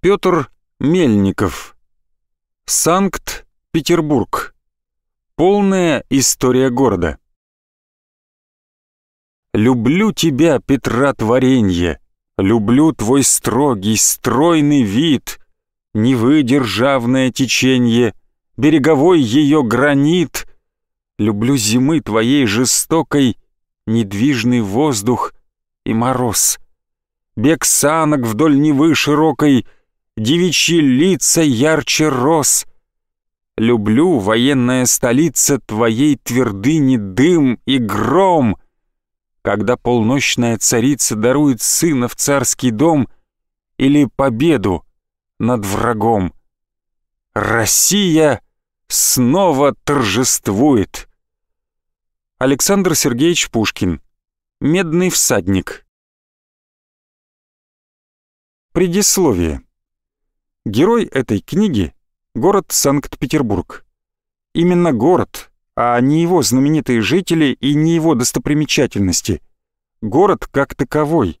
Петр Мельников. Санкт-Петербург. Полная история города. Люблю тебя, Петра Творенье, Люблю твой строгий, стройный вид, невыдержавное течение, Береговой ее гранит. Люблю зимы твоей жестокой, Недвижный воздух и мороз. Бег санок вдоль Невы широкой — девичьи лица ярче роз. Люблю, военная столица, твоей твердыни дым и гром. Когда полночная царица дарует сына в царский дом или победу над врагом. Россия снова торжествует. Александр Сергеевич Пушкин. Медный всадник. Предисловие. Герой этой книги — город Санкт-Петербург. Именно город, а не его знаменитые жители и не его достопримечательности. Город как таковой.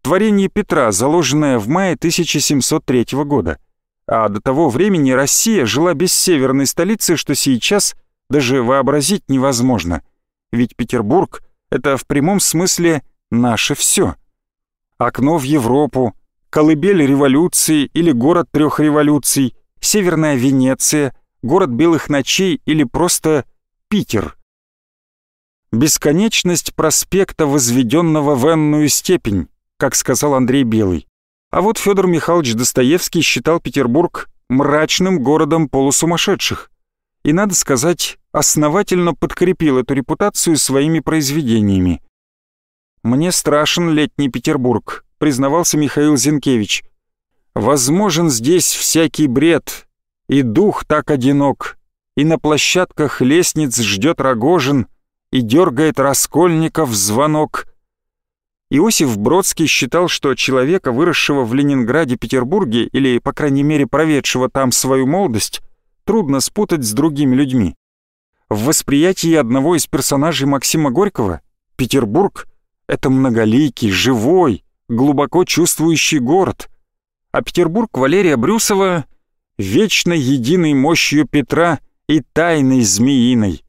Творение Петра, заложенное в мае 1703 года. А до того времени Россия жила без северной столицы, что сейчас даже вообразить невозможно. Ведь Петербург — это в прямом смысле наше все. Окно в Европу — колыбель революции или город трех революций, Северная Венеция, город белых ночей или просто Питер. Бесконечность проспекта, возведенного в энную степень, как сказал Андрей Белый. А вот Федор Михайлович Достоевский считал Петербург мрачным городом полусумасшедших. И, надо сказать, основательно подкрепил эту репутацию своими произведениями. «Мне страшен летний Петербург», признавался Михаил Зинкевич. «Возможен здесь всякий бред, и дух так одинок, и на площадках лестниц ждет Рогожин, и дергает Раскольников звонок». Иосиф Бродский считал, что человека, выросшего в Ленинграде, Петербурге или, по крайней мере, проведшего там свою молодость, трудно спутать с другими людьми. В восприятии одного из персонажей Максима Горького Петербург — это многоликий, живой, глубоко чувствующий город, а Петербург Валерия Брюсова — вечно единой мощью Петра и тайной змеиной.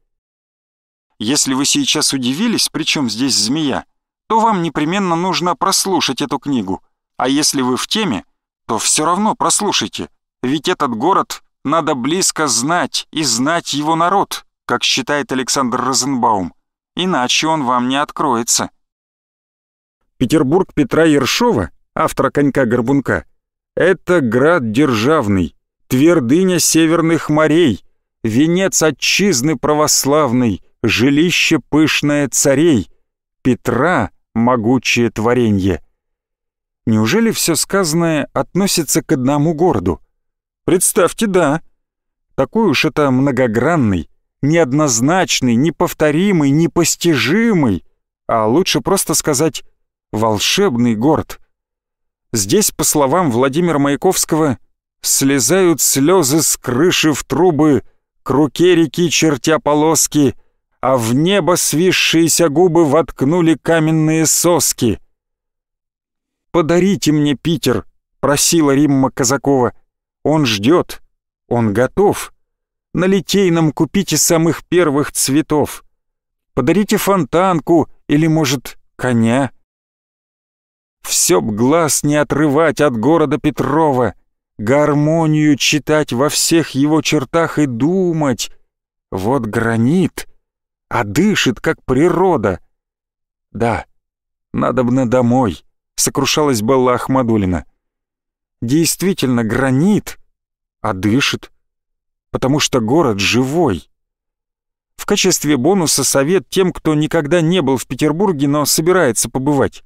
Если вы сейчас удивились, при чем здесь змея, то вам непременно нужно прослушать эту книгу, а если вы в теме, то все равно прослушайте, ведь этот город надо близко знать и знать его народ, как считает Александр Розенбаум, иначе он вам не откроется. Петербург Петра Ершова, автора «Конька-горбунка», это град державный, твердыня северных морей, венец отчизны православной, жилище пышное царей, Петра могучее творенье. Неужели все сказанное относится к одному городу? Представьте, да. Такой уж это многогранный, неоднозначный, неповторимый, непостижимый, а лучше просто сказать волшебный город. Здесь, по словам Владимира Маяковского, слезают слезы с крыши в трубы, к руке реки чертя полоски, а в небо свисшиеся губы воткнули каменные соски. «Подарите мне Питер», — просила Римма Казакова. «Он ждет, он готов. На Литейном купите самых первых цветов. Подарите фонтанку или, может, коня» все б глаз не отрывать от города Петрова, гармонию читать во всех его чертах и думать. Вот гранит, а дышит, как природа. Да, надо б на домой, сокрушалась Белла Ахмадулина. Действительно, гранит, а дышит, потому что город живой. В качестве бонуса совет тем, кто никогда не был в Петербурге, но собирается побывать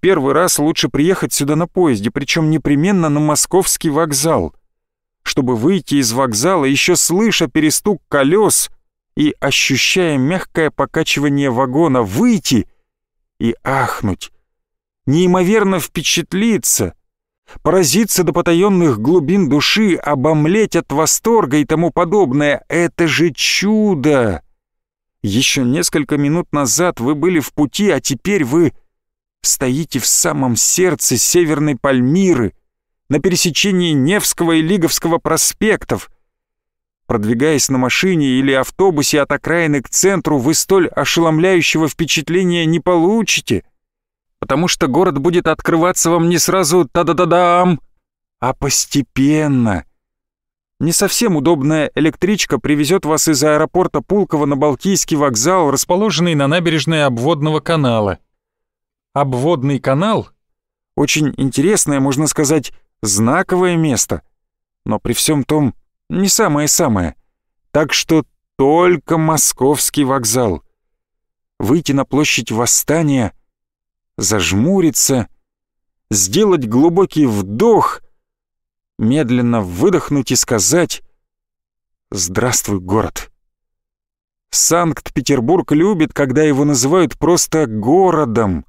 первый раз лучше приехать сюда на поезде, причем непременно на московский вокзал, чтобы выйти из вокзала, еще слыша перестук колес и ощущая мягкое покачивание вагона, выйти и ахнуть, неимоверно впечатлиться, поразиться до потаенных глубин души, обомлеть от восторга и тому подобное. Это же чудо! Еще несколько минут назад вы были в пути, а теперь вы стоите в самом сердце Северной Пальмиры, на пересечении Невского и Лиговского проспектов. Продвигаясь на машине или автобусе от окраины к центру, вы столь ошеломляющего впечатления не получите, потому что город будет открываться вам не сразу «та-да-да-дам», а постепенно. Не совсем удобная электричка привезет вас из аэропорта Пулково на Балтийский вокзал, расположенный на набережной обводного канала – обводный канал — очень интересное, можно сказать, знаковое место, но при всем том не самое-самое. Так что только московский вокзал. Выйти на площадь Восстания, зажмуриться, сделать глубокий вдох, медленно выдохнуть и сказать «Здравствуй, город!» Санкт-Петербург любит, когда его называют просто городом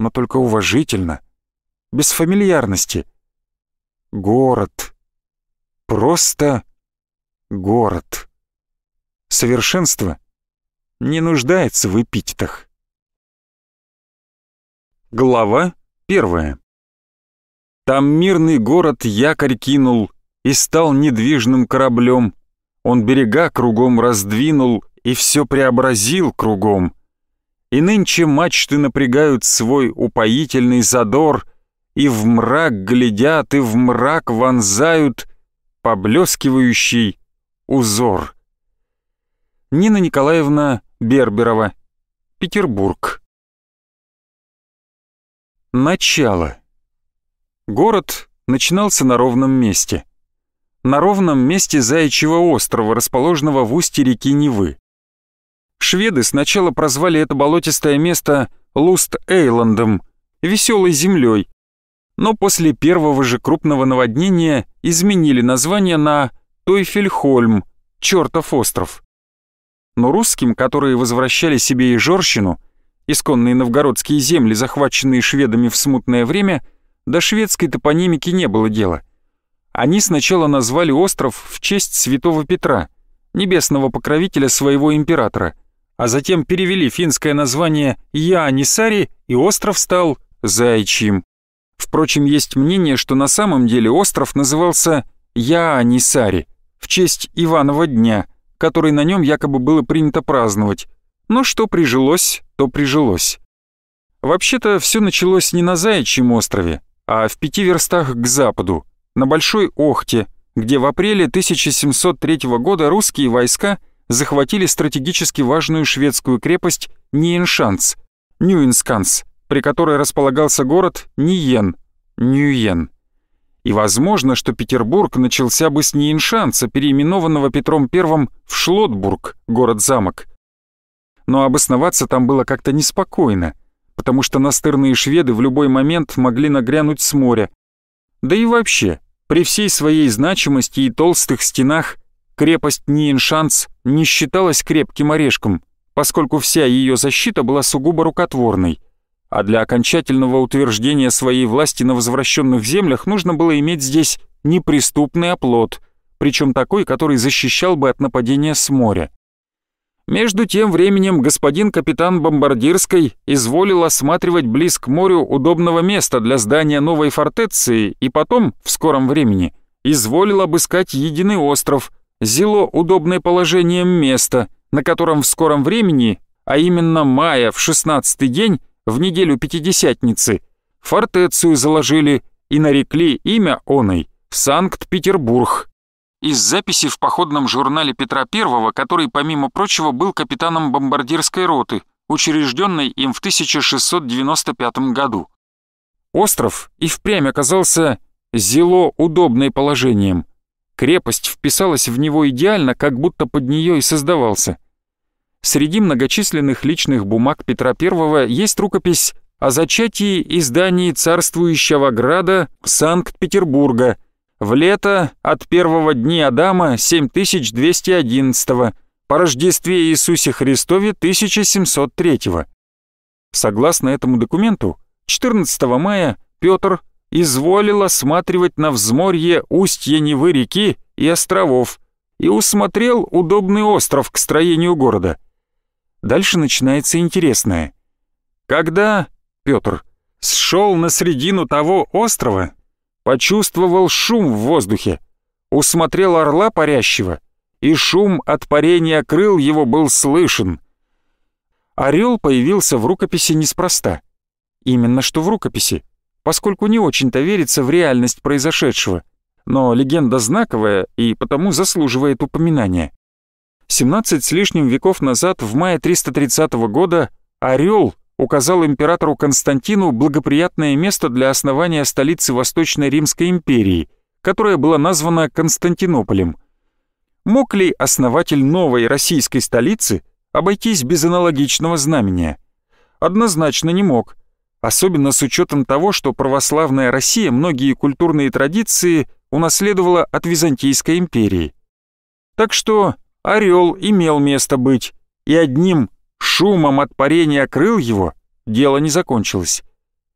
но только уважительно, без фамильярности. Город. Просто город. Совершенство не нуждается в эпитетах. Глава первая. Там мирный город якорь кинул и стал недвижным кораблем. Он берега кругом раздвинул и все преобразил кругом — и нынче мачты напрягают свой упоительный задор, и в мрак глядят, и в мрак вонзают поблескивающий узор. Нина Николаевна Берберова, Петербург. Начало. Город начинался на ровном месте. На ровном месте Заячьего острова, расположенного в устье реки Невы. Шведы сначала прозвали это болотистое место Луст-Эйландом, веселой землей, но после первого же крупного наводнения изменили название на Тойфельхольм, чертов остров. Но русским, которые возвращали себе и Жорщину, исконные новгородские земли, захваченные шведами в смутное время, до шведской топонимики не было дела. Они сначала назвали остров в честь святого Петра, небесного покровителя своего императора – а затем перевели финское название Яанисари, и остров стал Зайчим. Впрочем, есть мнение, что на самом деле остров назывался Яанисари в честь Иванова дня, который на нем якобы было принято праздновать. Но что прижилось, то прижилось. Вообще-то все началось не на Заячьем острове, а в пяти верстах к западу, на Большой Охте, где в апреле 1703 года русские войска – захватили стратегически важную шведскую крепость Ниеншанс, (Ньюинсканс), при которой располагался город Ниен, Ньюен. И возможно, что Петербург начался бы с Ниеншанса, переименованного Петром I в Шлотбург, город-замок. Но обосноваться там было как-то неспокойно, потому что настырные шведы в любой момент могли нагрянуть с моря. Да и вообще, при всей своей значимости и толстых стенах Крепость Ниеншанс не считалась крепким орешком, поскольку вся ее защита была сугубо рукотворной, а для окончательного утверждения своей власти на возвращенных землях нужно было иметь здесь неприступный оплот, причем такой, который защищал бы от нападения с моря. Между тем временем господин капитан Бомбардирской изволил осматривать близ к морю удобного места для здания новой фортеции и потом, в скором времени, изволил обыскать единый остров – Зило удобное положение места, на котором в скором времени, а именно мая в 16-й день, в неделю Пятидесятницы, фортецию заложили и нарекли имя оной Санкт-Петербург. Из записи в походном журнале Петра I, который, помимо прочего, был капитаном бомбардирской роты, учрежденной им в 1695 году. Остров и впрямь оказался зело удобное положением – Крепость вписалась в него идеально, как будто под нее и создавался. Среди многочисленных личных бумаг Петра I есть рукопись о зачатии и царствующего града Санкт-Петербурга в лето от первого дня Адама 7211 по Рождестве Иисусе Христове 1703 -го. Согласно этому документу, 14 мая Петр изволил осматривать на взморье устье Невы реки и островов и усмотрел удобный остров к строению города. Дальше начинается интересное. Когда Петр сшел на середину того острова, почувствовал шум в воздухе, усмотрел орла парящего, и шум от парения крыл его был слышен. Орел появился в рукописи неспроста. Именно что в рукописи — поскольку не очень-то верится в реальность произошедшего, но легенда знаковая и потому заслуживает упоминания. 17 с лишним веков назад, в мае 330 года, Орел указал императору Константину благоприятное место для основания столицы Восточной Римской империи, которая была названа Константинополем. Мог ли основатель новой российской столицы обойтись без аналогичного знамения? Однозначно не мог – особенно с учетом того, что православная Россия многие культурные традиции унаследовала от Византийской империи. Так что орел имел место быть, и одним шумом от парения крыл его дело не закончилось.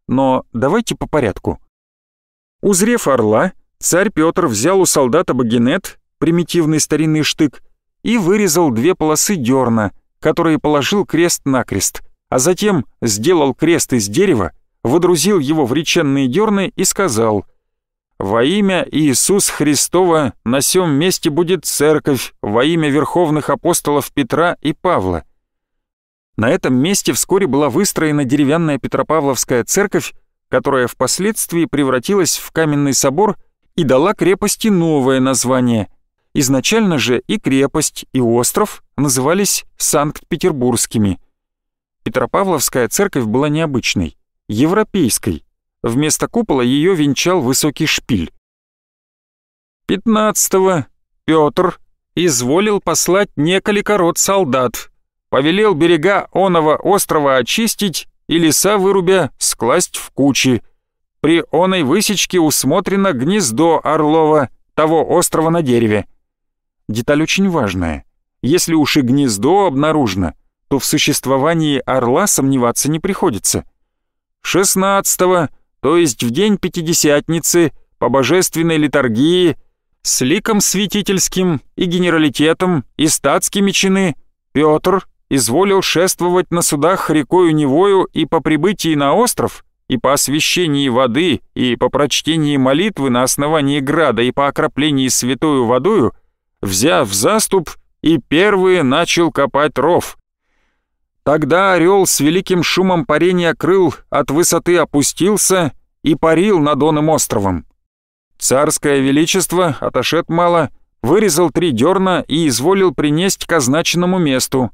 Но давайте по порядку. Узрев орла, царь Петр взял у солдата багинет, примитивный старинный штык, и вырезал две полосы дерна, которые положил крест на крест а затем сделал крест из дерева, водрузил его в реченные дерны и сказал «Во имя Иисус Христова на сём месте будет церковь во имя верховных апостолов Петра и Павла». На этом месте вскоре была выстроена деревянная Петропавловская церковь, которая впоследствии превратилась в каменный собор и дала крепости новое название. Изначально же и крепость, и остров назывались Санкт-Петербургскими – Петропавловская церковь была необычной, европейской. Вместо купола ее венчал высокий шпиль. Пятнадцатого Петр изволил послать неколико род солдат, повелел берега оного острова очистить и леса вырубя скласть в кучи. При оной высечке усмотрено гнездо Орлова, того острова на дереве. Деталь очень важная. Если уж и гнездо обнаружено — то в существовании орла сомневаться не приходится. 16-го, то есть в день Пятидесятницы, по божественной литургии, с ликом святительским и генералитетом и статскими чины, Петр изволил шествовать на судах рекою Невою и по прибытии на остров, и по освящении воды, и по прочтении молитвы на основании града, и по окроплении святую водою, взяв заступ, и первые начал копать ров, Тогда орел с великим шумом парения крыл от высоты опустился и парил над Доном островом. Царское величество, отошед мало, вырезал три дерна и изволил принесть к означенному месту.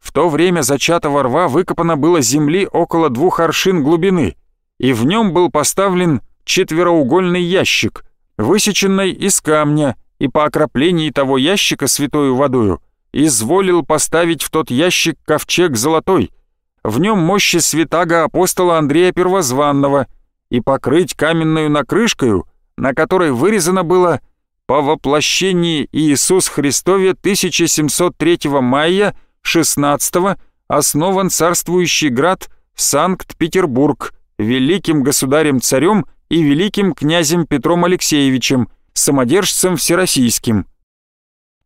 В то время зачатого рва выкопано было земли около двух аршин глубины, и в нем был поставлен четвероугольный ящик, высеченный из камня, и по окроплении того ящика святою водою – изволил поставить в тот ящик ковчег золотой, в нем мощи святаго апостола Андрея Первозванного, и покрыть каменную накрышкою, на которой вырезано было «По воплощении Иисус Христове 1703 мая 16 основан царствующий град Санкт-Петербург великим государем-царем и великим князем Петром Алексеевичем, самодержцем всероссийским»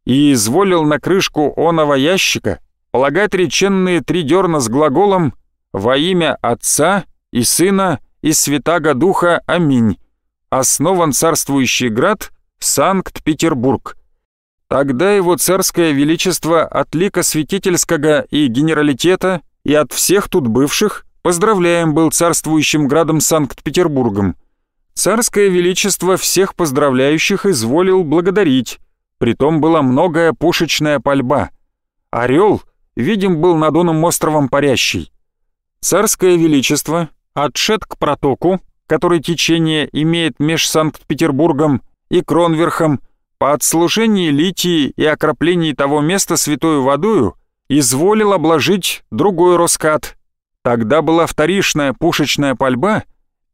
и изволил на крышку оного ящика полагать реченные три дерна с глаголом «Во имя Отца и Сына и Святаго Духа Аминь. Основан царствующий град Санкт-Петербург». Тогда его царское величество от лика святительского и генералитета и от всех тут бывших поздравляем был царствующим градом Санкт-Петербургом. Царское величество всех поздравляющих изволил благодарить, Притом была многое пушечная пальба. «Орел», видим, был над Доном островом парящий. Царское Величество отшед к протоку, который течение имеет меж Санкт-Петербургом и Кронверхом, по отслужении литии и окроплении того места святою водою, изволил обложить другой раскат. Тогда была вторичная пушечная пальба,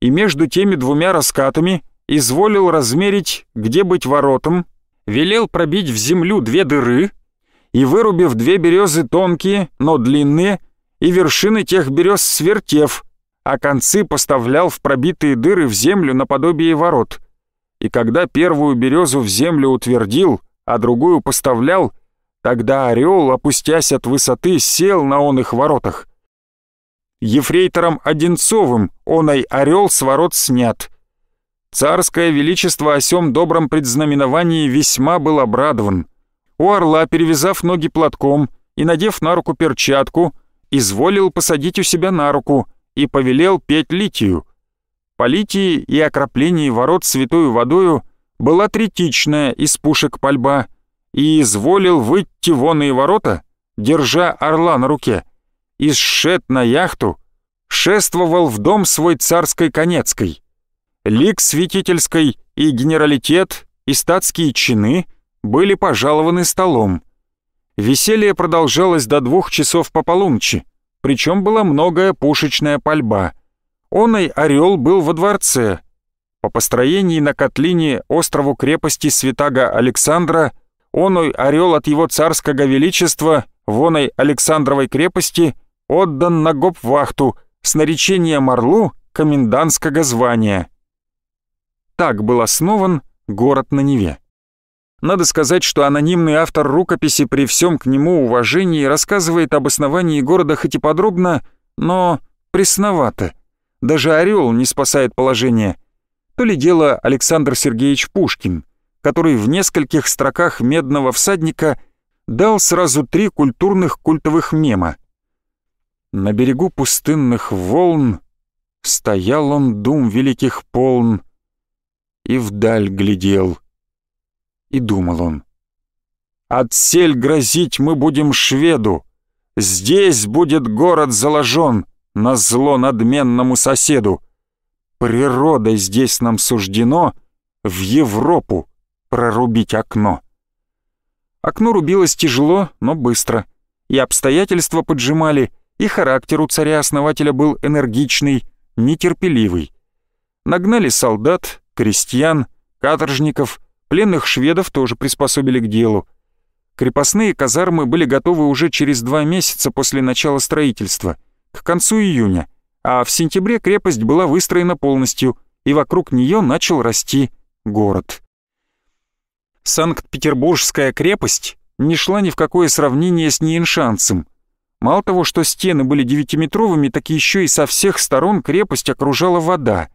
и между теми двумя раскатами изволил размерить, где быть воротом, велел пробить в землю две дыры и, вырубив две березы тонкие, но длинные, и вершины тех берез свертев, а концы поставлял в пробитые дыры в землю наподобие ворот. И когда первую березу в землю утвердил, а другую поставлял, тогда орел, опустясь от высоты, сел на он их воротах. Ефрейтором Одинцовым оной орел с ворот снят — Царское величество о сём добром предзнаменовании весьма был обрадован. У орла, перевязав ноги платком и надев на руку перчатку, изволил посадить у себя на руку и повелел петь литию. По литии и окроплении ворот святую водою была третичная из пушек пальба и изволил выйти вон и ворота, держа орла на руке, и сшед на яхту, шествовал в дом свой царской конецкой лик святительской и генералитет, и статские чины были пожалованы столом. Веселье продолжалось до двух часов по полуночи, причем была многое пушечная пальба. Оной орел был во дворце. По построении на Котлине острову крепости Святаго Александра оной орел от его царского величества воной Александровой крепости отдан на гоп-вахту с наречением орлу комендантского звания так был основан город на Неве. Надо сказать, что анонимный автор рукописи при всем к нему уважении рассказывает об основании города хоть и подробно, но пресновато. Даже «Орел» не спасает положение. То ли дело Александр Сергеевич Пушкин, который в нескольких строках «Медного всадника» дал сразу три культурных культовых мема. На берегу пустынных волн Стоял он дум великих полн, и вдаль глядел. И думал он. «Отсель грозить мы будем шведу. Здесь будет город заложен на зло надменному соседу. Природой здесь нам суждено в Европу прорубить окно». Окно рубилось тяжело, но быстро. И обстоятельства поджимали, и характер у царя-основателя был энергичный, нетерпеливый. Нагнали солдат, крестьян, каторжников, пленных шведов тоже приспособили к делу. Крепостные казармы были готовы уже через два месяца после начала строительства, к концу июня, а в сентябре крепость была выстроена полностью, и вокруг нее начал расти город. Санкт-Петербургская крепость не шла ни в какое сравнение с Ниеншанцем. Мало того, что стены были девятиметровыми, так еще и со всех сторон крепость окружала вода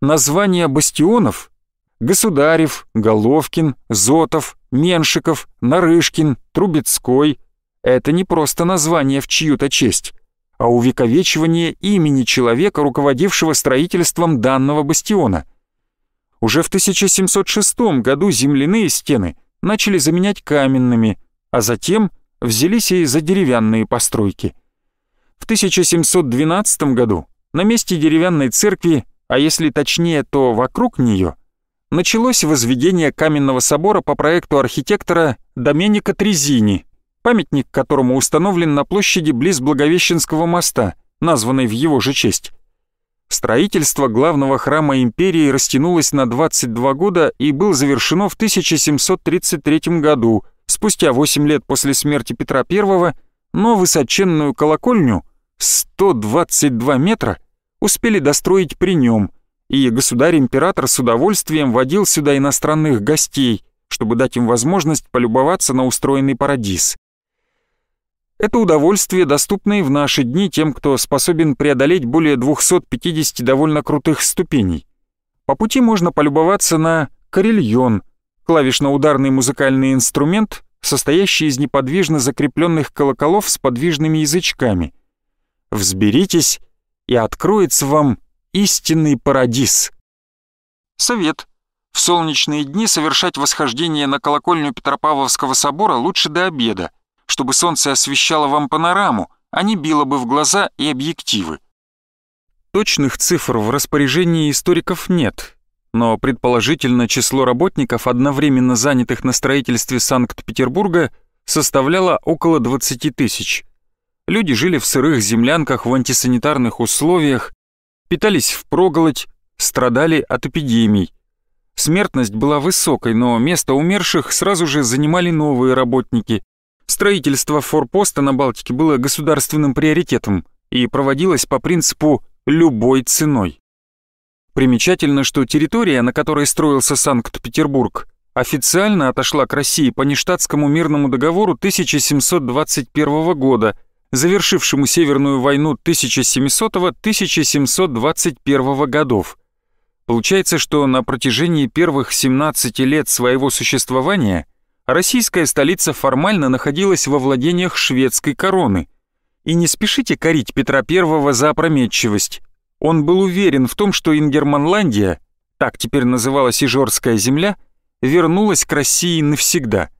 названия бастионов – Государев, Головкин, Зотов, Меншиков, Нарышкин, Трубецкой – это не просто название в чью-то честь, а увековечивание имени человека, руководившего строительством данного бастиона. Уже в 1706 году земляные стены начали заменять каменными, а затем взялись и за деревянные постройки. В 1712 году на месте деревянной церкви а если точнее, то вокруг нее, началось возведение каменного собора по проекту архитектора Доменика Трезини, памятник которому установлен на площади близ Благовещенского моста, названной в его же честь. Строительство главного храма империи растянулось на 22 года и было завершено в 1733 году, спустя 8 лет после смерти Петра I, но высоченную колокольню 122 метра – успели достроить при нем, и государь-император с удовольствием водил сюда иностранных гостей, чтобы дать им возможность полюбоваться на устроенный парадиз. Это удовольствие доступно и в наши дни тем, кто способен преодолеть более 250 довольно крутых ступеней. По пути можно полюбоваться на карельон, клавишно-ударный музыкальный инструмент, состоящий из неподвижно закрепленных колоколов с подвижными язычками. Взберитесь и откроется вам истинный парадис. Совет. В солнечные дни совершать восхождение на колокольню Петропавловского собора лучше до обеда, чтобы солнце освещало вам панораму, а не било бы в глаза и объективы. Точных цифр в распоряжении историков нет, но предположительно число работников, одновременно занятых на строительстве Санкт-Петербурга, составляло около 20 тысяч – Люди жили в сырых землянках в антисанитарных условиях, питались впроголодь, страдали от эпидемий. Смертность была высокой, но место умерших сразу же занимали новые работники. Строительство форпоста на Балтике было государственным приоритетом и проводилось по принципу «любой ценой». Примечательно, что территория, на которой строился Санкт-Петербург, официально отошла к России по Ништадтскому мирному договору 1721 года – завершившему Северную войну 1700-1721 годов. Получается, что на протяжении первых 17 лет своего существования российская столица формально находилась во владениях шведской короны. И не спешите корить Петра I за опрометчивость. Он был уверен в том, что Ингерманландия, так теперь называлась Ижорская земля, вернулась к России навсегда –